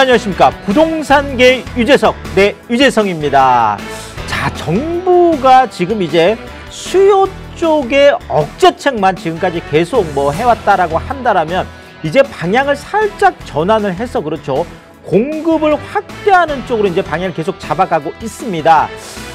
안녕하십니까. 부동산계 유재석, 네, 유재성입니다. 자, 정부가 지금 이제 수요 쪽에 억제책만 지금까지 계속 뭐 해왔다라고 한다라면 이제 방향을 살짝 전환을 해서 그렇죠. 공급을 확대하는 쪽으로 이제 방향을 계속 잡아가고 있습니다.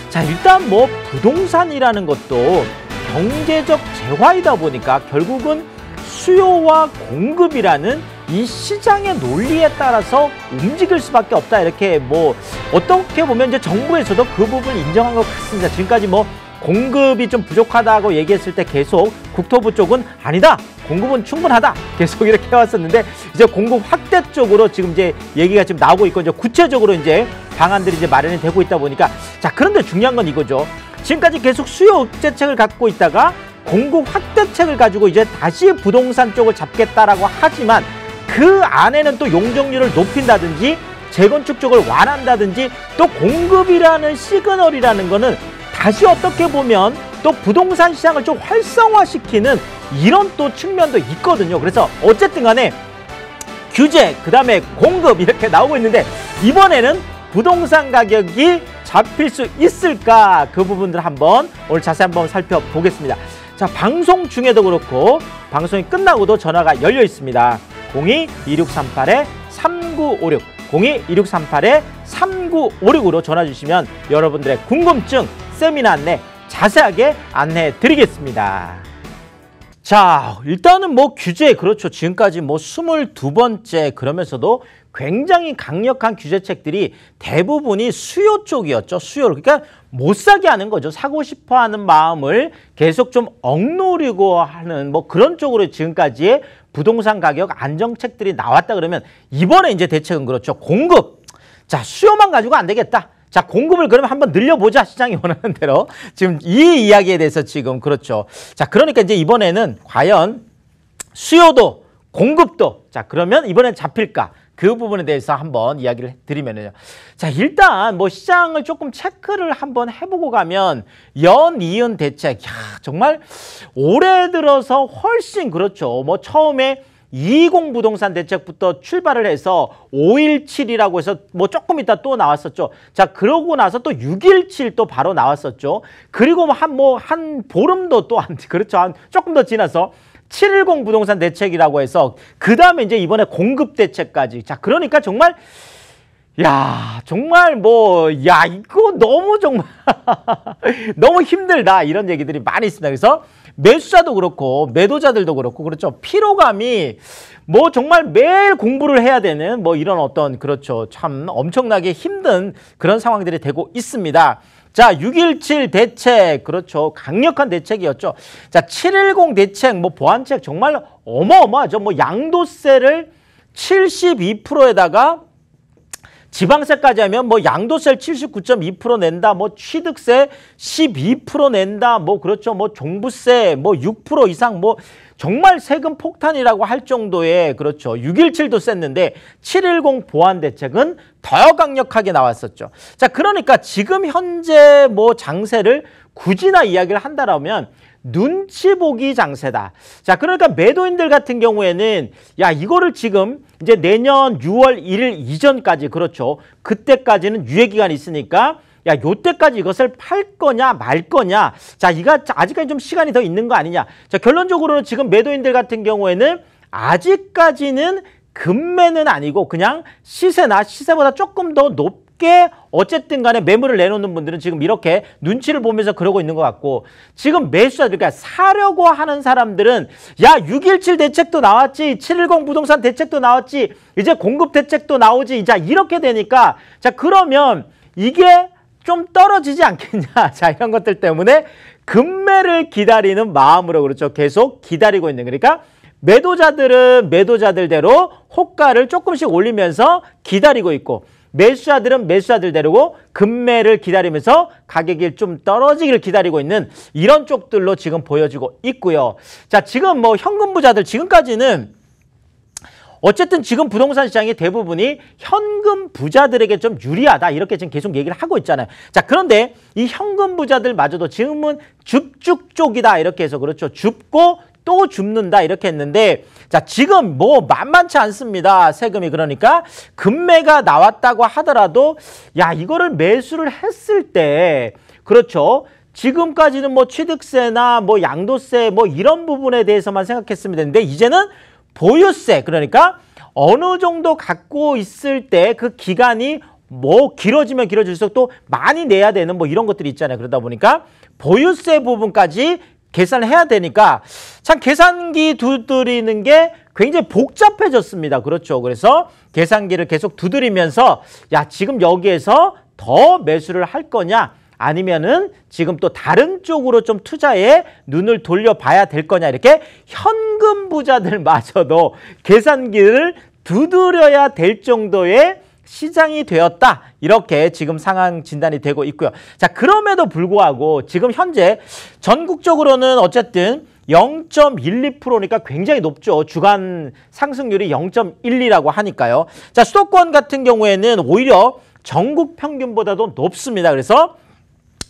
자, 일단 뭐 부동산이라는 것도 경제적 재화이다 보니까 결국은 수요와 공급이라는 이 시장의 논리에 따라서 움직일 수밖에 없다 이렇게 뭐 어떻게 보면 이제 정부에서도 그 부분 을 인정한 것 같습니다. 지금까지 뭐 공급이 좀 부족하다고 얘기했을 때 계속 국토부 쪽은 아니다. 공급은 충분하다. 계속 이렇게 해왔었는데 이제 공급 확대 쪽으로 지금 이제 얘기가 지금 나오고 있고 이제 구체적으로 이제 방안들이 이제 마련이 되고 있다 보니까 자 그런데 중요한 건 이거죠. 지금까지 계속 수요 억제책을 갖고 있다가 공급 확대책을 가지고 이제 다시 부동산 쪽을 잡겠다라고 하지만 그 안에는 또 용적률을 높인다든지 재건축 쪽을 완한다든지 또 공급이라는 시그널이라는 거는 다시 어떻게 보면 또 부동산 시장을 좀 활성화시키는 이런 또 측면도 있거든요. 그래서 어쨌든 간에 규제, 그 다음에 공급 이렇게 나오고 있는데 이번에는 부동산 가격이 잡힐 수 있을까 그 부분들 한번 오늘 자세히 한번 살펴보겠습니다. 자 방송 중에도 그렇고 방송이 끝나고도 전화가 열려 있습니다. 02-2638-3956 02-2638-3956으로 전화주시면 여러분들의 궁금증, 세미나 안내 자세하게 안내해 드리겠습니다. 자, 일단은 뭐 규제, 그렇죠. 지금까지 뭐스물 번째 그러면서도 굉장히 강력한 규제책들이 대부분이 수요 쪽이었죠. 수요. 그러니까 못 사게 하는 거죠. 사고 싶어 하는 마음을 계속 좀 억누르고 하는 뭐 그런 쪽으로 지금까지의 부동산 가격 안정책들이 나왔다 그러면 이번에 이제 대책은 그렇죠. 공급. 자, 수요만 가지고 안 되겠다. 자, 공급을 그러면 한번 늘려보자. 시장이 원하는 대로. 지금 이 이야기에 대해서 지금 그렇죠. 자, 그러니까 이제 이번에는 과연 수요도 공급도 자, 그러면 이번엔 잡힐까? 그 부분에 대해서 한번 이야기를 드리면요. 자, 일단 뭐 시장을 조금 체크를 한번 해보고 가면 연 이은 대책. 야, 정말 올해 들어서 훨씬 그렇죠. 뭐 처음에 20 부동산 대책부터 출발을 해서 517이라고 해서 뭐 조금 이따 또 나왔었죠. 자, 그러고 나서 또 617 또 바로 나왔었죠. 그리고 뭐 한 뭐한 뭐 한 보름도 또 한, 그렇죠. 한 조금 더 지나서 710 부동산 대책이라고 해서 그 다음에 이제 이번에 공급 대책까지 자 그러니까 정말 야 정말 뭐 야 이거 너무 정말 너무 힘들다 이런 얘기들이 많이 있습니다 그래서 매수자도 그렇고 매도자들도 그렇고 그렇죠 피로감이 뭐 정말 매일 공부를 해야 되는 뭐 이런 어떤 그렇죠 참 엄청나게 힘든 그런 상황들이 되고 있습니다 자, 6.17 대책, 그렇죠. 강력한 대책이었죠. 자, 7.10 대책, 뭐 보안책 정말 어마어마하죠. 뭐 양도세를 72%에다가 지방세까지 하면 뭐 양도세를 79.2% 낸다, 뭐 취득세 12% 낸다, 뭐 그렇죠, 뭐 종부세 뭐 6% 이상 뭐 정말 세금 폭탄이라고 할 정도의 그렇죠. 6.17도 셌는데 7.10 보완 대책은 더 강력하게 나왔었죠. 자, 그러니까 지금 현재 뭐 장세를 굳이나 이야기를 한다라면 눈치 보기 장세다. 자, 그러니까 매도인들 같은 경우에는 야, 이거를 지금 이제 내년 6월 1일 이전까지 그렇죠. 그때까지는 유예 기간이 있으니까 야, 요때까지 이것을 팔 거냐, 말 거냐. 자, 이가 아직까지 좀 시간이 더 있는 거 아니냐. 자, 결론적으로는 지금 매도인들 같은 경우에는 아직까지는 금매는 아니고 그냥 시세나 시세보다 조금 더 높, 은 쉽게 어쨌든 간에 매물을 내놓는 분들은 지금 이렇게 눈치를 보면서 그러고 있는 것 같고 지금 매수자들 그러니까 사려고 하는 사람들은 야 6.17 대책도 나왔지 7.10 부동산 대책도 나왔지 이제 공급 대책도 나오지 자 이렇게 되니까 자 그러면 이게 좀 떨어지지 않겠냐 자 이런 것들 때문에 금매를 기다리는 마음으로 그렇죠 계속 기다리고 있는 그러니까 매도자들은 매도자들대로 호가를 조금씩 올리면서 기다리고 있고 매수자들은 매수자들 데리고 금매를 기다리면서 가격이 좀 떨어지기를 기다리고 있는 이런 쪽들로 지금 보여지고 있고요. 자, 지금 뭐 현금 부자들 지금까지는 어쨌든 지금 부동산 시장의 대부분이 현금 부자들에게 좀 유리하다 이렇게 지금 계속 얘기를 하고 있잖아요. 자 그런데 이 현금 부자들마저도 지금은 줍죽 쪽이다 이렇게 해서 그렇죠. 줍고 또 줍는다 이렇게 했는데 자 지금 뭐 만만치 않습니다. 세금이 그러니까 금매가 나왔다고 하더라도 야 이거를 매수를 했을 때 그렇죠. 지금까지는 뭐 취득세나 뭐 양도세 뭐 이런 부분에 대해서만 생각했으면 되는데 이제는 보유세 그러니까 어느 정도 갖고 있을 때 그 기간이 뭐 길어지면 길어질수록 또 많이 내야 되는 뭐 이런 것들이 있잖아요. 그러다 보니까 보유세 부분까지 계산을 해야 되니까 참 계산기 두드리는 게 굉장히 복잡해졌습니다. 그렇죠. 그래서 계산기를 계속 두드리면서 야, 지금 여기에서 더 매수를 할 거냐? 아니면은 지금 또 다른 쪽으로 좀 투자에 눈을 돌려봐야 될 거냐 이렇게 현금 부자들마저도 계산기를 두드려야 될 정도의 시장이 되었다. 이렇게 지금 상황 진단이 되고 있고요. 자, 그럼에도 불구하고 지금 현재 전국적으로는 어쨌든 0.12%니까 굉장히 높죠. 주간 상승률이 0.12라고 하니까요. 자, 수도권 같은 경우에는 오히려 전국 평균보다도 높습니다. 그래서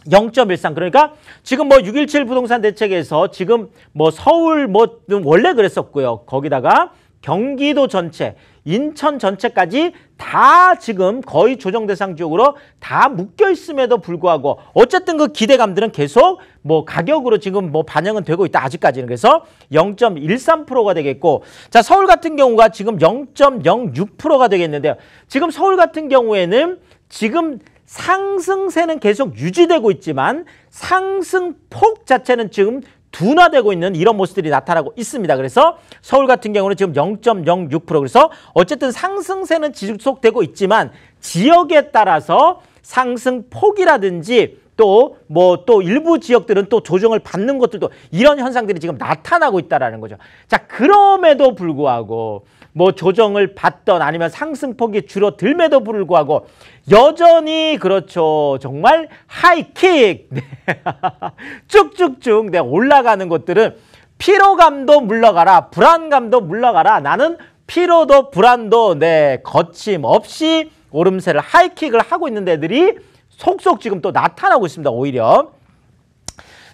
0.13 그러니까 지금 뭐 6.17 부동산 대책에서 지금 뭐 서울 뭐 원래 그랬었고요. 거기다가 경기도 전체 인천 전체까지 다 지금 거의 조정 대상 지역으로 다 묶여 있음에도 불구하고 어쨌든 그 기대감들은 계속 뭐 가격으로 지금 뭐 반영은 되고 있다 아직까지는 그래서 0.13%가 되겠고 자 서울 같은 경우가 지금 0.06%가 되겠는데요 지금 서울 같은 경우에는 지금 상승세는 계속 유지되고 있지만 상승폭 자체는 지금 둔화되고 있는 이런 모습들이 나타나고 있습니다. 그래서 서울 같은 경우는 지금 0.06% 그래서 어쨌든 상승세는 지속되고 있지만 지역에 따라서 상승 폭이라든지 또 뭐또 뭐 일부 지역들은 또 조정을 받는 것들도 이런 현상들이 지금 나타나고 있다라는 거죠. 자, 그럼에도 불구하고 뭐 조정을 받던 아니면 상승폭이 줄어들매도 불구하고 여전히 그렇죠. 정말 하이킥 네. 쭉쭉쭉 네, 올라가는 것들은 피로감도 물러가라 불안감도 물러가라 나는 피로도 불안도 네 거침없이 오름세를 하이킥을 하고 있는 애들이 속속 지금 또 나타나고 있습니다. 오히려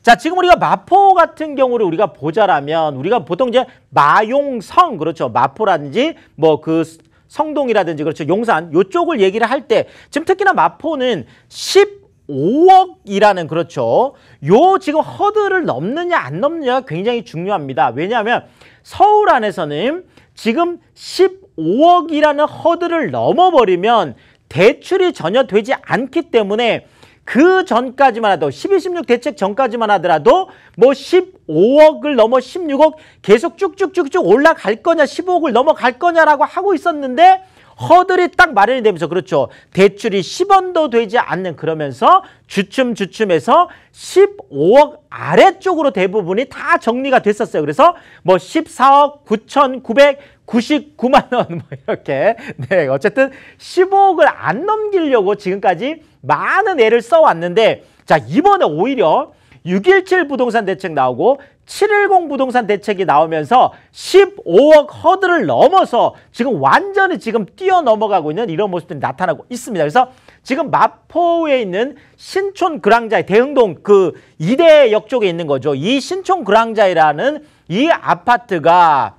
자, 지금 우리가 마포 같은 경우를 우리가 보자라면 우리가 보통 이제 마용성 그렇죠. 마포라든지 뭐 그 성동이라든지 그렇죠 용산 요쪽을 얘기를 할 때 지금 특히나 마포는 15억이라는 그렇죠 요 지금 허들을 넘느냐 안넘느냐 굉장히 중요합니다 왜냐하면 서울 안에서는 지금 15억이라는 허들을 넘어버리면 대출이 전혀 되지 않기 때문에 그 전까지만 해도1 2 1 6 대책 전까지만 하더라도 뭐 15억을 넘어 16억 계속 쭉쭉쭉쭉 올라갈 거냐 15억을 넘어갈 거냐라고 하고 있었는데 허들이 딱 마련이 되면서 그렇죠. 대출이 10원도 되지 않는 그러면서 주춤 주춤해서 15억 아래쪽으로 대부분이 다 정리가 됐었어요. 그래서 뭐 14억 9,999만 원뭐 이렇게 네 어쨌든 15억을 안 넘기려고 지금까지 많은 애를 써왔는데 자 이번에 오히려 6.17 부동산 대책 나오고 7.10 부동산 대책이 나오면서 15억 허들을 넘어서 지금 완전히 지금 뛰어넘어가고 있는 이런 모습들이 나타나고 있습니다. 그래서 지금 마포에 있는 신촌 그랑자이 대흥동 그이대역 쪽에 있는 거죠. 이 신촌 그랑자이라는 이 아파트가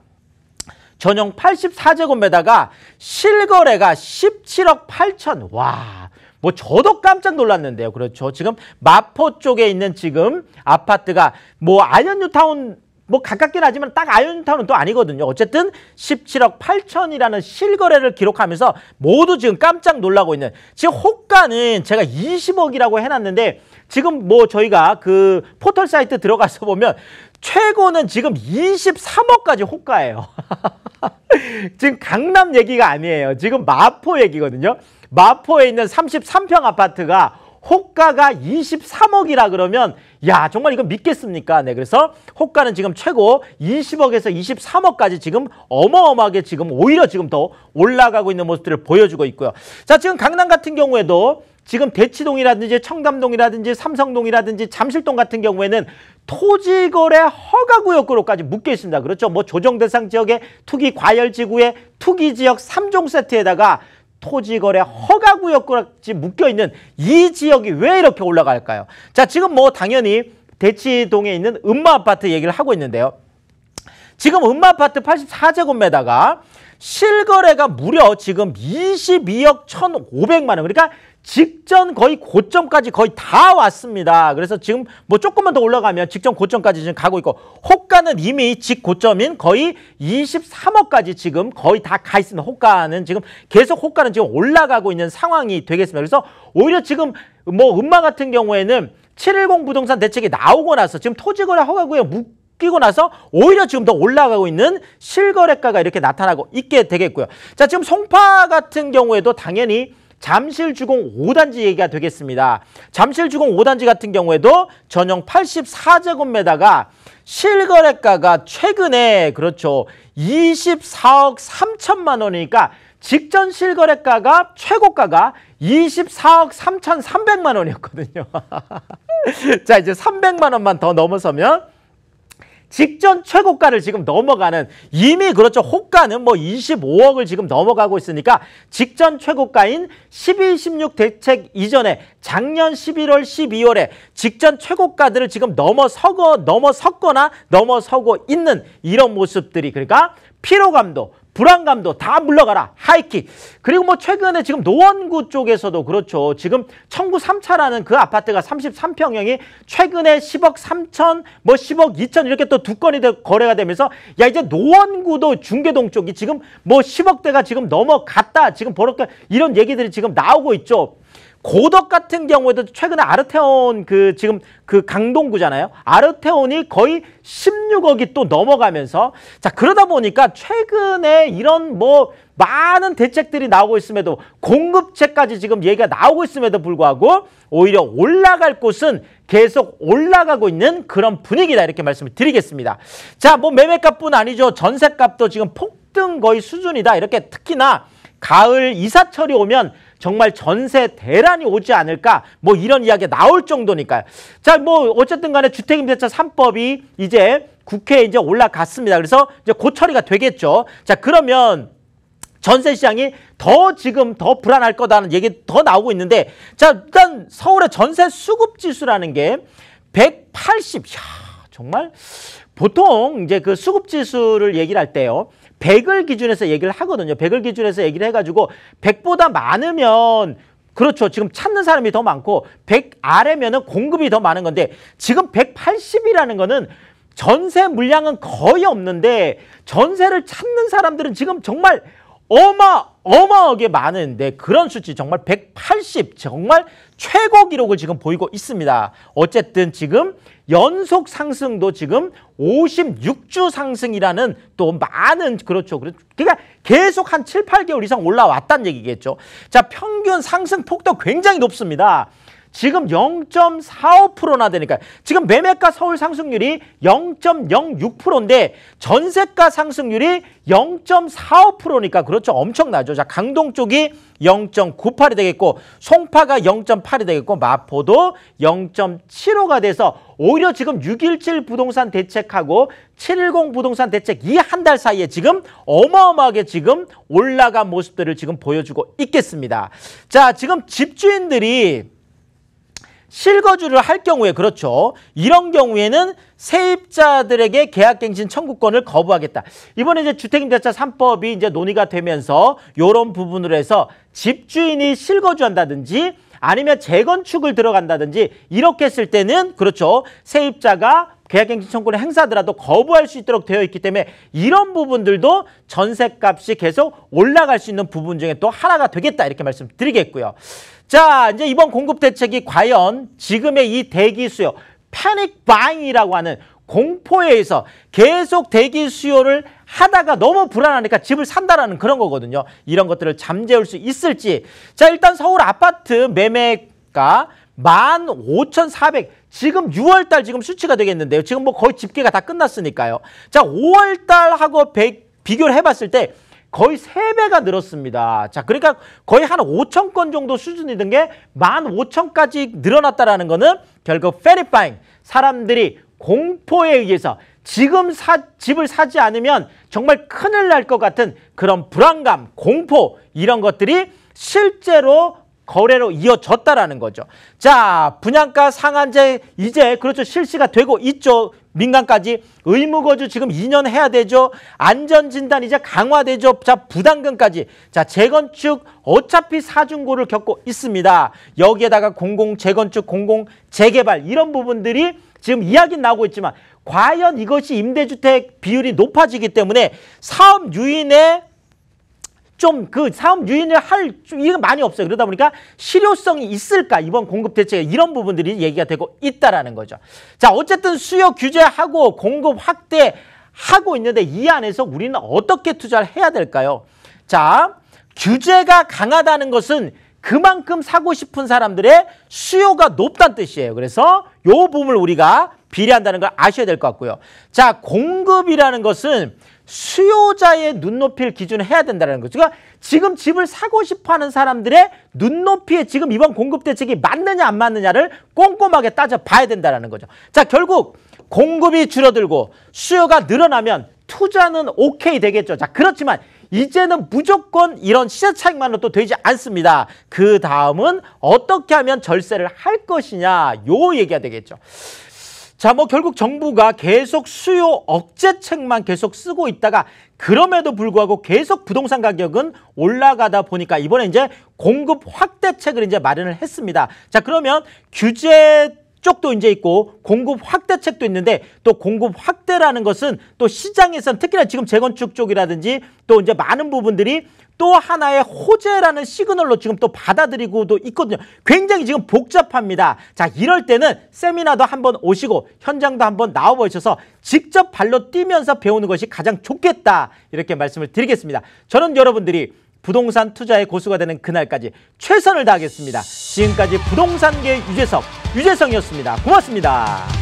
전용 84제곱미터가 실거래가 17억 8천 와뭐 저도 깜짝 놀랐는데요. 그렇죠. 지금 마포 쪽에 있는 지금 아파트가 뭐 아현유타운 뭐 가깝긴 하지만 딱아현언타운은또 아니거든요. 어쨌든 17억 8천이라는 실거래를 기록하면서 모두 지금 깜짝 놀라고 있는 지금 호가는 제가 20억이라고 해놨는데 지금 뭐 저희가 그 포털 사이트 들어가서 보면 최고는 지금 23억까지 호가예요. 지금 강남 얘기가 아니에요. 지금 마포 얘기거든요. 마포에 있는 33평 아파트가 호가가 23억이라 그러면 야 정말 이거 믿겠습니까? 네 그래서 호가는 지금 최고 20억에서 23억까지 지금 어마어마하게 지금 오히려 지금 더 올라가고 있는 모습들을 보여주고 있고요. 자 지금 강남 같은 경우에도 지금 대치동이라든지 청담동이라든지 삼성동이라든지 잠실동 같은 경우에는 토지거래 허가구역으로까지 묶여 있습니다. 그렇죠. 뭐 조정대상 지역의 투기 과열지구의 투기지역 3종 세트에다가 토지거래 허가구역까지 묶여있는 이 지역이 왜 이렇게 올라갈까요? 자 지금 뭐 당연히 대치동에 있는 음마아파트 얘기를 하고 있는데요. 지금 음마아파트 84제곱미터가 실거래가 무려 지금 22억 1,500만 원 그러니까 직전 거의 고점까지 거의 다 왔습니다. 그래서 지금 뭐 조금만 더 올라가면 직전 고점까지 지금 가고 있고 호가는 이미 직고점인 거의 23억까지 지금 거의 다 가 있습니다. 호가는 지금 계속 호가는 지금 올라가고 있는 상황이 되겠습니다. 그래서 오히려 지금 뭐 음마 같은 경우에는 710 부동산 대책이 나오고 나서 지금 토지거래 허가구역 에 끼고 나서 오히려 지금 더 올라가고 있는 실거래가가 이렇게 나타나고 있게 되겠고요. 자, 지금 송파 같은 경우에도 당연히 잠실주공 5단지 얘기가 되겠습니다. 잠실주공 5단지 같은 경우에도 전용 84제곱미터가 실거래가가 최근에 그렇죠. 24억 3천만 원이니까 직전 실거래가가 최고가가 24억 3,300만 원이었거든요. 자 이제 300만 원만 더 넘어서면 직전 최고가를 지금 넘어가는 이미 그렇죠. 호가는 뭐 25억을 지금 넘어가고 있으니까 직전 최고가인 12.16 대책 이전에 작년 11월 12월에 직전 최고가들을 지금 넘어서거 넘어섰거나 넘어서고 있는 이런 모습들이 그러니까 피로감도 불안감도 다 물러가라. 하이킥. 그리고 뭐 최근에 지금 노원구 쪽에서도 그렇죠. 지금 청구 3차라는 그 아파트가 33평형이 최근에 10억 3천 뭐 10억 2천 이렇게 또 두 건이 거래가 되면서 야 이제 노원구도 중계동 쪽이 지금 뭐 10억대가 지금 넘어갔다. 지금 버럭 이런 얘기들이 지금 나오고 있죠. 고덕 같은 경우에도 최근에 아르테온 그 지금 그 강동구잖아요. 아르테온이 거의 16억이 또 넘어가면서 자 그러다 보니까 최근에 이런 뭐 많은 대책들이 나오고 있음에도 공급책까지 지금 얘기가 나오고 있음에도 불구하고 오히려 올라갈 곳은 계속 올라가고 있는 그런 분위기다 이렇게 말씀을 드리겠습니다. 자 뭐 매매값뿐 아니죠. 전세값도 지금 폭등 거의 수준이다. 이렇게 특히나 가을 이사철이 오면 정말 전세 대란이 오지 않을까 뭐 이런 이야기가 나올 정도니까요. 자, 뭐 어쨌든 간에 주택임대차 3법이 이제 국회에 이제 올라갔습니다. 그래서 이제 고 처리가 되겠죠. 자, 그러면 전세 시장이 더 지금 더 불안할 거다는 얘기 더 나오고 있는데 자, 일단 서울의 전세 수급 지수라는 게 180. 야, 정말 보통 이제 그 수급 지수를 얘기를 할 때요. 100을 기준에서 얘기를 하거든요. 100을 기준에서 얘기를 해가지고 100보다 많으면 그렇죠. 지금 찾는 사람이 더 많고 100 아래면은 공급이 더 많은 건데 지금 180이라는 거는 전세 물량은 거의 없는데 전세를 찾는 사람들은 지금 정말 어마어마하게 많은데 그런 수치 정말 180 정말 최고 기록을 지금 보이고 있습니다. 어쨌든 지금 연속 상승도 지금 56주 상승이라는 또 많은 그렇죠. 그러니까 계속 한 7, 8개월 이상 올라왔다는 얘기겠죠. 자, 평균 상승 폭도 굉장히 높습니다. 지금 0.45%나 되니까 지금 매매가 서울 상승률이 0.06%인데 전세가 상승률이 0.45%니까 그렇죠. 엄청나죠. 자, 강동 쪽이 0.98이 되겠고 송파가 0.8이 되겠고 마포도 0.75가 돼서 오히려 지금 6.17 부동산 대책하고 7.10 부동산 대책 이 한 달 사이에 지금 어마어마하게 지금 올라간 모습들을 지금 보여주고 있겠습니다. 자, 지금 집주인들이 실거주를 할 경우에 그렇죠. 이런 경우에는 세입자들에게 계약갱신 청구권을 거부하겠다. 이번에 이제 주택임대차 삼법이 이제 논의가 되면서 요런 부분으로 해서 집주인이 실거주한다든지 아니면 재건축을 들어간다든지 이렇게 했을 때는 그렇죠. 세입자가 계약갱신 청구를 행사하더라도 거부할 수 있도록 되어 있기 때문에 이런 부분들도 전세값이 계속 올라갈 수 있는 부분 중에 또 하나가 되겠다 이렇게 말씀드리겠고요. 자, 이제 이번 공급 대책이 과연 지금의 이 대기 수요, 패닉 바잉이라고 하는 공포에 의해서 계속 대기 수요를 하다가 너무 불안하니까 집을 산다라는 그런 거거든요. 이런 것들을 잠재울 수 있을지. 자, 일단 서울 아파트 매매가 만 오천 사백 지금 6월달 지금 수치가 되겠는데요. 지금 뭐 거의 집계가 다 끝났으니까요. 자, 5월달하고 비교를 해봤을 때 거의 3배가 늘었습니다. 자, 그러니까 거의 한 5천 건 정도 수준이 된게 15,000까지 늘어났다라는 거는 결국 페리파잉 사람들이 공포에 의해서 지금 사, 집을 사지 않으면 정말 큰일 날 것 같은 그런 불안감, 공포 이런 것들이 실제로 거래로 이어졌다라는 거죠. 자, 분양가 상한제 이제 그렇죠. 실시가 되고 있죠. 민간까지 의무거주 지금 2년 해야 되죠. 안전진단 이제 강화되죠. 자 부담금까지 자 재건축 어차피 사중고를 겪고 있습니다. 여기에다가 공공 재건축, 공공 재개발 이런 부분들이 지금 이야기 나오고 있지만 과연 이것이 임대주택 비율이 높아지기 때문에 사업 유인의 좀그 사업 유인을 할 이유가 많이 없어요. 그러다 보니까 실효성이 있을까 이번 공급 대책에 이런 부분들이 얘기가 되고 있다라는 거죠. 자 어쨌든 수요 규제하고 공급 확대 하고 있는데 이 안에서 우리는 어떻게 투자를 해야 될까요? 자 규제가 강하다는 것은 그만큼 사고 싶은 사람들의 수요가 높다는 뜻이에요. 그래서 요 부분을 우리가 비례한다는 걸 아셔야 될 것 같고요. 자, 공급이라는 것은 수요자의 눈높이를 기준으 해야 된다는 거죠. 그러니까 지금 집을 사고 싶어하는 사람들의 눈높이에 지금 이번 공급 대책이 맞느냐 안 맞느냐를 꼼꼼하게 따져봐야 된다는 거죠. 자 결국 공급이 줄어들고 수요가 늘어나면 투자는 오케이 되겠죠. 자 그렇지만 이제는 무조건 이런 시세 차익만으로도 되지 않습니다. 그 다음은 어떻게 하면 절세를 할 것이냐 요 얘기가 되겠죠. 자, 뭐 결국 정부가 계속 수요 억제책만 계속 쓰고 있다가 그럼에도 불구하고 계속 부동산 가격은 올라가다 보니까 이번에 이제 공급 확대책을 이제 마련을 했습니다. 자, 그러면 규제 쪽도 이제 있고 공급 확대책도 있는데 또 공급 확대라는 것은 또 시장에선 특히나 지금 재건축 쪽이라든지 또 이제 많은 부분들이 또 하나의 호재라는 시그널로 지금 또 받아들이고도 있거든요. 굉장히 지금 복잡합니다. 자 이럴 때는 세미나도 한번 오시고 현장도 한번 나와보셔서 직접 발로 뛰면서 배우는 것이 가장 좋겠다 이렇게 말씀을 드리겠습니다. 저는 여러분들이 부동산 투자의 고수가 되는 그날까지 최선을 다하겠습니다. 지금까지 부동산계 유재석, 유재석이었습니다 고맙습니다.